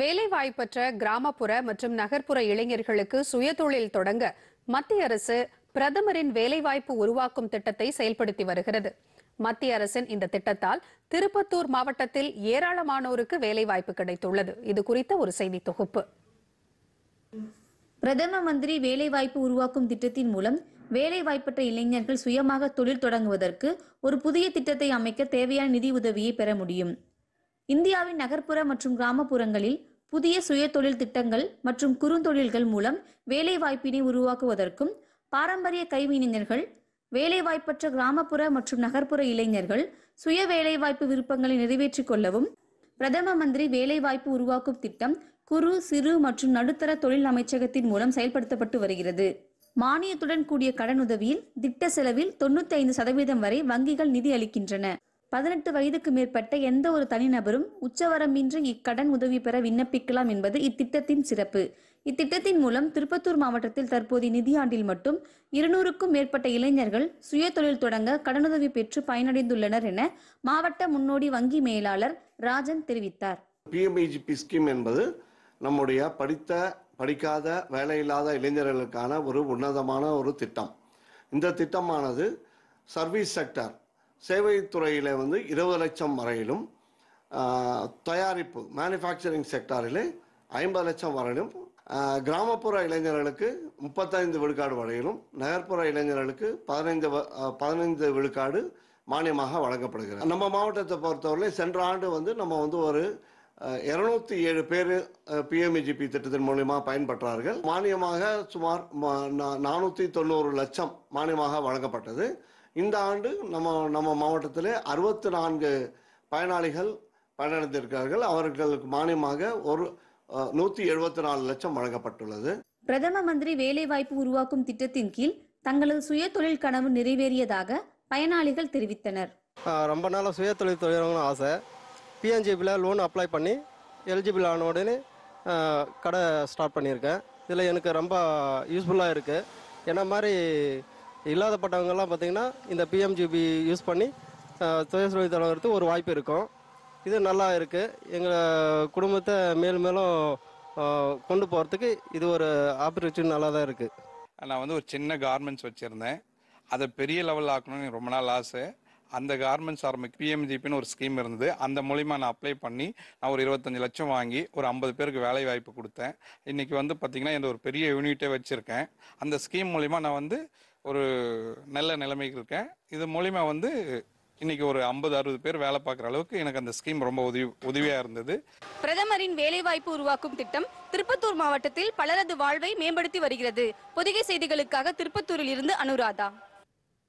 வேலைவாய்ப்பற்ற கிராமப்புற மற்றும் நகர்ப்புற இளைஞர்களுக்கு சுயதொழில் தொடங்க மத்திய அரசு பிரதமரின் வேலைவாய்ப்பு உருவாக்கும் திட்டத்தை செயல்படுத்தி வருகிறது மத்திய அரசின் இந்த திட்டத்தால் திருப்பத்தூர் மாவட்டத்தில் ஏராளமானோருக்கு வேலைவாய்ப்பு கிடைத்துள்ளது இது குறித்த ஒரு செய்தி தொகுப்பு பிரதம மந்திரி வேலைவாய்ப்பு உருவாக்கும் திட்டத்தின் மூலம் வேலைவாய்ப்பற்ற இளைஞர்கள் சுயமாக தொழில் தொடங்குவதற்கு ஒரு புதிய திட்டத்தை அமைக்க தேவையான நிதி உதவியை பெற முடியும் இந்தியாவின் நகர்ப்புற மற்றும் கிராமப்புறங்களில் புதிய சுய தொழில் திட்டங்கள் மற்றும் குறுந்தொழில்கள் மூலம் வேலைவாய்ப்பினை உருவாக்குவதற்கும் பாரம்பரிய கைவினைஞர்கள் வேலைவாய்ப்பற்ற கிராமப்புற மற்றும் நகர்ப்புற இளைஞர்கள் சுய வேலைவாய்ப்பு விருப்பங்களை நிறைவேற்றிக் கொள்ளவும் பிரதம மந்திரி வேலைவாய்ப்பு உருவாக்கும் திட்டம் குறு சிறு மற்றும் நடுத்தர தொழில் அமைச்சகத்தின் மூலம் செயல்படுத்தப்பட்டு வருகிறது மானியத்துடன் கூடிய கடனுதவியில் திட்ட செலவில் தொண்ணூத்தி ஐந்து சதவீதம் வரை வங்கிகள் நிதி அளிக்கின்றன பதினெட்டு வயதுக்கு மேற்பட்ட எந்த ஒரு தனிநபரும் உச்சவரம்பின்றி இக்கடன் உதவி பெற விண்ணப்பிக்கலாம் என்பது இத்திட்டத்தின் சிறப்பு இத்திட்டத்தின் மூலம் திருப்பத்தூர் மாவட்டத்தில் தற்போதைய நிதியாண்டில் மட்டும் இருநூறுக்கும் மேற்பட்ட இளைஞர்கள் சுய தொழில் தொடங்க கடனுதவி பெற்று பயனடைந்துள்ளனர் என மாவட்ட முன்னோடி வங்கி மேலாளர் ராஜன் தெரிவித்தார் ஸ்கீம் என்பது நம்முடைய படித்த படிக்காத வேலையில்லாத இளைஞர்களுக்கான ஒரு உன்னதமான ஒரு திட்டம் இந்த திட்டமானது சர்வீஸ் செக்டர் சேவைத்துறையில் வந்து இருபது லட்சம் வரையிலும் தயாரிப்பு மேனுஃபேக்சரிங் செக்டாரில் ஐம்பது லட்சம் வரையிலும் கிராமப்புற இளைஞர்களுக்கு முப்பத்தைந்து விழுக்காடு வரையிலும் நகர்ப்புற இளைஞர்களுக்கு பதினைந்து பதினைந்து விழுக்காடு மானியமாக வழங்கப்படுகிறது நம்ம மாவட்டத்தை பொறுத்தவரை சென்ற ஆண்டு வந்து நம்ம வந்து ஒரு இருநூத்தி ஏழு பேர் பிஎம்இஜிபி e திட்டத்தின் மூலியமாக பயன்பற்றார்கள் மானியமாக சுமார் நானூற்றி தொண்ணூறு லட்சம் மானியமாக வழங்கப்பட்டது இந்த ஆண்டு நம்ம நம்ம மாவட்டத்தில் அறுபத்தி நான்கு பயனாளிகள் பயனடைந்திருக்கிறார்கள் அவர்களுக்கு மானியமாக ஒரு நூத்தி எழுபத்தி நாலு லட்சம் வழங்கப்பட்டுள்ளது பிரதம மந்திரி வேலைவாய்ப்பு உருவாக்கும் திட்டத்தின் கீழ் தங்களது சுய தொழில் கனவு நிறைவேறியதாக பயனாளிகள் தெரிவித்தனர் ரொம்ப நாளாக சுய தொழில் தொழிலாளர்கள் ஆசை பிஎன்ஜிபியில் லோன் அப்ளை பண்ணி எலிஜிபிள் ஆன உடனே கடை ஸ்டார்ட் பண்ணியிருக்கேன் இதில் எனக்கு ரொம்ப யூஸ்ஃபுல்லாக இருக்குது என்ன மாதிரி இல்லாதப்பட்டவங்கெல்லாம் பார்த்தீங்கன்னா இந்த பிஎம்ஜிபி யூஸ் பண்ணி சுயசொழில் தொடங்குறதுக்கு ஒரு வாய்ப்பு இருக்கும் இது நல்லா இருக்குது எங்கள் குடும்பத்தை மேலும் மேலும் கொண்டு போகிறதுக்கு இது ஒரு ஆப்பர்ச்சுனிட்டி நல்லா தான் இருக்குது நான் வந்து ஒரு சின்ன கார்மெண்ட்ஸ் வச்சுருந்தேன் அதை பெரிய லெவலில் ஆக்கணும்னு ரொம்ப நாள் ஆசை அந்த கார்மெண்ட்ஸ் ஆரம்பிக்கு பிஎம்ஜிபின்னு ஒரு ஸ்கீம் இருந்தது அந்த மூலிமா நான் அப்ளை பண்ணி நான் ஒரு இருபத்தஞ்சு லட்சம் வாங்கி ஒரு ஐம்பது பேருக்கு வேலை வாய்ப்பு கொடுத்தேன் இன்றைக்கி வந்து பார்த்திங்கன்னா இந்த ஒரு பெரிய யூனிட்டே வச்சுருக்கேன் அந்த ஸ்கீம் மூலிமா நான் வந்து ஒரு நல்ல நிலைமைக்கு இருக்கேன் இது மூலிமா வந்து இன்னைக்கு ஒரு ஐம்பது அறுபது பேர் வேலை பார்க்குற அளவுக்கு எனக்கு அந்த ஸ்கீம் ரொம்ப உதவி உதவியா இருந்தது பிரதமரின் வேலைவாய்ப்பு உருவாக்கும் திட்டம் திருப்பத்தூர் மாவட்டத்தில் பலரது வாழ்வை மேம்படுத்தி வருகிறது பொதிகை செய்திகளுக்காக திருப்பத்தூரில் இருந்து அனுராதா